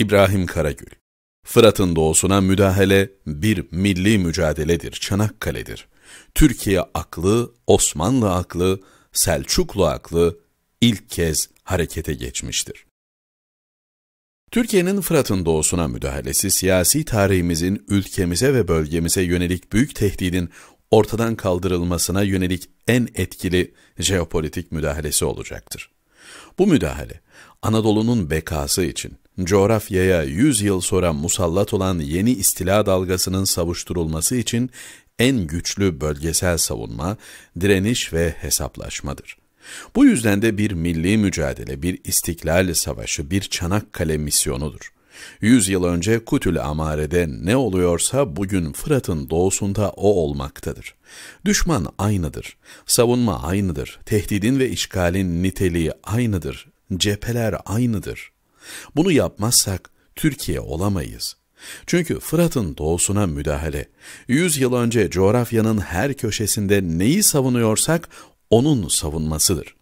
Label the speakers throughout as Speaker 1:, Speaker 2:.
Speaker 1: İbrahim Karagül Fırat'ın doğusuna müdahale bir milli mücadeledir, Çanakkale'dir. Türkiye aklı, Osmanlı aklı, Selçuklu aklı ilk kez harekete geçmiştir. Türkiye'nin Fırat'ın doğusuna müdahalesi siyasi tarihimizin ülkemize ve bölgemize yönelik büyük tehdidin ortadan kaldırılmasına yönelik en etkili jeopolitik müdahalesi olacaktır. Bu müdahale Anadolu'nun bekası için coğrafyaya 100 yıl sonra musallat olan yeni istila dalgasının savuşturulması için en güçlü bölgesel savunma, direniş ve hesaplaşmadır. Bu yüzden de bir milli mücadele, bir istiklal savaşı, bir Çanakkale misyonudur. Yüz yıl önce Kutül Amare'de ne oluyorsa bugün Fırat'ın doğusunda o olmaktadır. Düşman aynıdır, savunma aynıdır, tehdidin ve işgalin niteliği aynıdır, cepheler aynıdır. Bunu yapmazsak Türkiye olamayız. Çünkü Fırat'ın doğusuna müdahale, 100 yıl önce coğrafyanın her köşesinde neyi savunuyorsak onun savunmasıdır.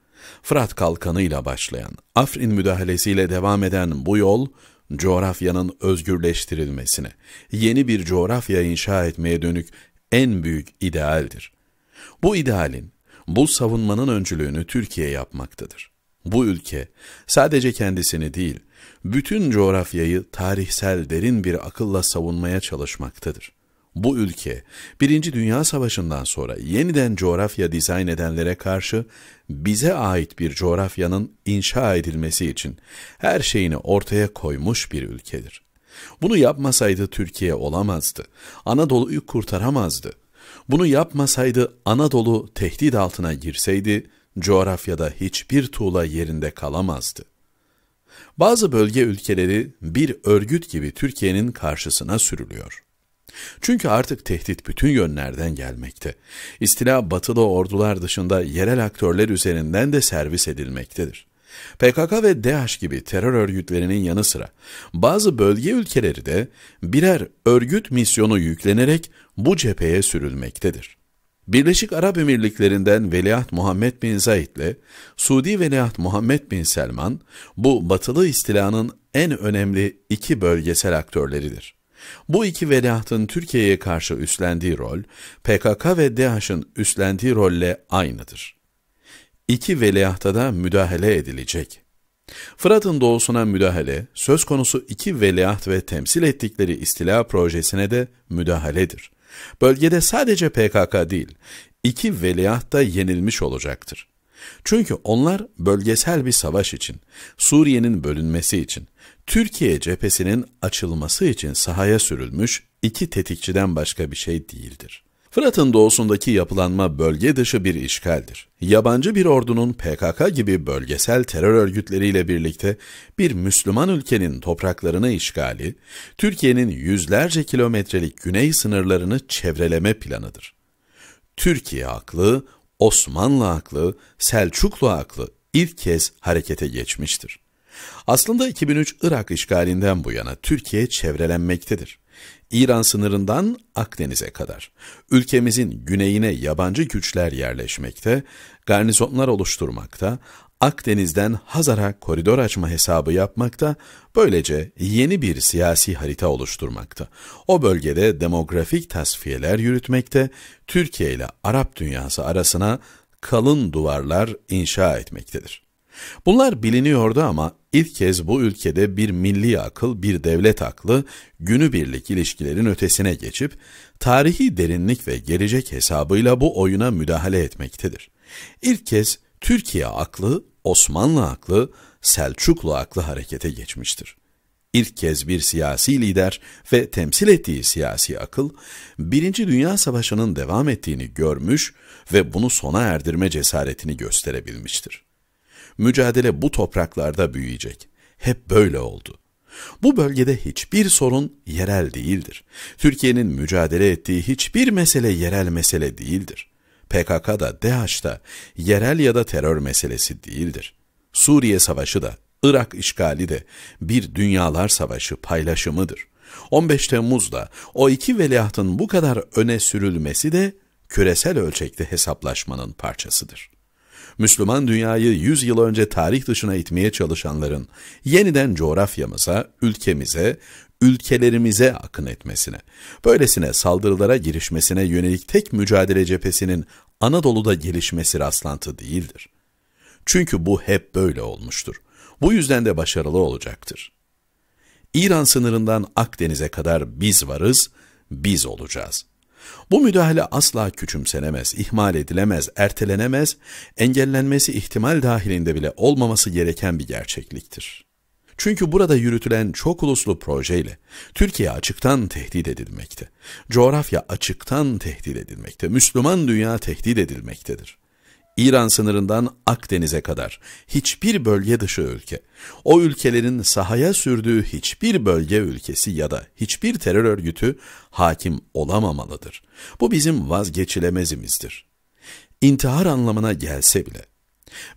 Speaker 1: Fırat kalkanıyla başlayan, Afrin müdahalesiyle devam eden bu yol, coğrafyanın özgürleştirilmesine, yeni bir coğrafya inşa etmeye dönük en büyük idealdir. Bu idealin, bu savunmanın öncülüğünü Türkiye yapmaktadır. Bu ülke sadece kendisini değil, bütün coğrafyayı tarihsel derin bir akılla savunmaya çalışmaktadır. Bu ülke, Birinci Dünya Savaşı'ndan sonra yeniden coğrafya dizayn edenlere karşı bize ait bir coğrafyanın inşa edilmesi için her şeyini ortaya koymuş bir ülkedir. Bunu yapmasaydı Türkiye olamazdı, Anadolu'yu kurtaramazdı. Bunu yapmasaydı Anadolu tehdit altına girseydi, coğrafyada hiçbir tuğla yerinde kalamazdı. Bazı bölge ülkeleri bir örgüt gibi Türkiye'nin karşısına sürülüyor. Çünkü artık tehdit bütün yönlerden gelmekte. İstila batılı ordular dışında yerel aktörler üzerinden de servis edilmektedir. PKK ve DH gibi terör örgütlerinin yanı sıra bazı bölge ülkeleri de birer örgüt misyonu yüklenerek bu cepheye sürülmektedir. Birleşik Arap Emirlikleri'nden Veliaht Muhammed bin Zayed ile Suudi Veliaht Muhammed bin Selman, bu batılı istilanın en önemli iki bölgesel aktörleridir. Bu iki veliahtın Türkiye'ye karşı üstlendiği rol, PKK ve DAEŞ'in üstlendiği rolle aynıdır. İki veliahta da müdahale edilecek. Fırat'ın doğusuna müdahale, söz konusu iki veliaht ve temsil ettikleri istila projesine de müdahaledir. Bölgede sadece PKK değil, iki veliaht da yenilmiş olacaktır. Çünkü onlar bölgesel bir savaş için, Suriye'nin bölünmesi için, Türkiye cephesinin açılması için sahaya sürülmüş iki tetikçiden başka bir şey değildir. Fırat'ın doğusundaki yapılanma bölge dışı bir işgaldir. Yabancı bir ordunun PKK gibi bölgesel terör örgütleriyle birlikte bir Müslüman ülkenin topraklarını işgali, Türkiye'nin yüzlerce kilometrelik güney sınırlarını çevreleme planıdır. Türkiye aklı, Osmanlı aklı, Selçuklu aklı ilk kez harekete geçmiştir. Aslında 2003 Irak işgalinden bu yana Türkiye çevrelenmektedir. İran sınırından Akdeniz'e kadar. Ülkemizin güneyine yabancı güçler yerleşmekte, garnizonlar oluşturmakta, Akdeniz'den Hazar'a koridor açma hesabı yapmakta, böylece yeni bir siyasi harita oluşturmakta. O bölgede demografik tasfiyeler yürütmekte, Türkiye ile Arap dünyası arasına kalın duvarlar inşa etmektedir. Bunlar biliniyordu ama ilk kez bu ülkede bir milli akıl, bir devlet aklı günübirlik ilişkilerin ötesine geçip tarihi derinlik ve gelecek hesabıyla bu oyuna müdahale etmektedir. İlk kez Türkiye aklı, Osmanlı aklı, Selçuklu aklı harekete geçmiştir. İlk kez bir siyasi lider ve temsil ettiği siyasi akıl, Birinci Dünya Savaşı'nın devam ettiğini görmüş ve bunu sona erdirme cesaretini gösterebilmiştir mücadele bu topraklarda büyüyecek. Hep böyle oldu. Bu bölgede hiçbir sorun yerel değildir. Türkiye'nin mücadele ettiği hiçbir mesele yerel mesele değildir. PKK'da, DH'da yerel ya da terör meselesi değildir. Suriye Savaşı da, Irak işgali de bir dünyalar savaşı paylaşımıdır. 15 Temmuz'da o iki veliahtın bu kadar öne sürülmesi de küresel ölçekte hesaplaşmanın parçasıdır. Müslüman dünyayı 100 yıl önce tarih dışına itmeye çalışanların yeniden coğrafyamıza, ülkemize, ülkelerimize akın etmesine, böylesine saldırılara girişmesine yönelik tek mücadele cephesinin Anadolu'da gelişmesi rastlantı değildir. Çünkü bu hep böyle olmuştur. Bu yüzden de başarılı olacaktır. İran sınırından Akdeniz'e kadar biz varız, biz olacağız.'' Bu müdahale asla küçümsenemez, ihmal edilemez, ertelenemez, engellenmesi ihtimal dahilinde bile olmaması gereken bir gerçekliktir. Çünkü burada yürütülen çok uluslu projeyle Türkiye açıktan tehdit edilmekte. Coğrafya açıktan tehdit edilmekte. Müslüman dünya tehdit edilmektedir. İran sınırından Akdeniz'e kadar hiçbir bölge dışı ülke, o ülkelerin sahaya sürdüğü hiçbir bölge ülkesi ya da hiçbir terör örgütü hakim olamamalıdır. Bu bizim vazgeçilemezimizdir. İntihar anlamına gelse bile,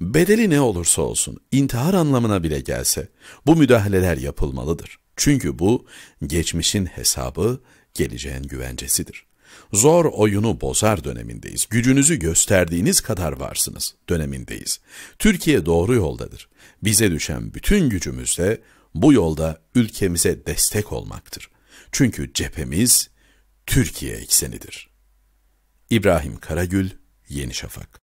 Speaker 1: bedeli ne olursa olsun intihar anlamına bile gelse bu müdahaleler yapılmalıdır. Çünkü bu geçmişin hesabı geleceğin güvencesidir. Zor oyunu bozar dönemindeyiz. Gücünüzü gösterdiğiniz kadar varsınız dönemindeyiz. Türkiye doğru yoldadır. Bize düşen bütün gücümüz de bu yolda ülkemize destek olmaktır. Çünkü cephemiz Türkiye eksenidir. İbrahim Karagül, Yeni Şafak